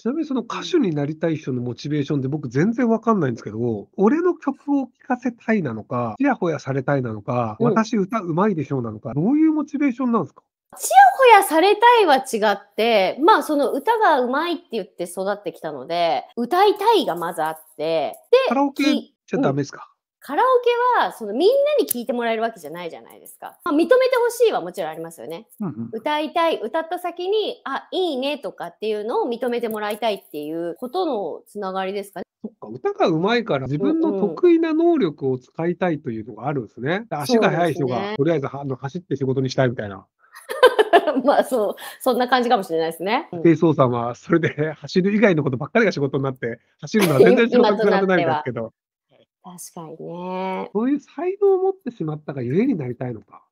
ちなみにその歌手になりたい人のモチベーションって僕全然わかんないんですけど、俺の曲を聴かせたいなのか、ちやほやされたいなのか、私歌うまいでしょうなのか、どういうモチベーションなんですかちやほやされたいは違って、まあその歌がうまいって言って育ってきたので、歌いたいがまずあって、で、カラオケじゃダメですか、カラオケはそのみんなに聞いてもらえるわけじゃないじゃないですか。まあ、認めてほしいはもちろんありますよね。うんうん、歌いたい、歌った先に、あ、いいねとかっていうのを認めてもらいたいっていうことのつながりですかね。そっか、歌がうまいから自分の得意な能力を使いたいというのがあるんですね。うんうん、足が速い人が、ね、とりあえずあの走って仕事にしたいみたいな。まあそう、そんな感じかもしれないですね。低層さんは、それで走る以外のことばっかりが仕事になって、走るのは全然仕事にならないんですけど。確かにね。そういう才能を持ってしまったがゆえになりたいのか。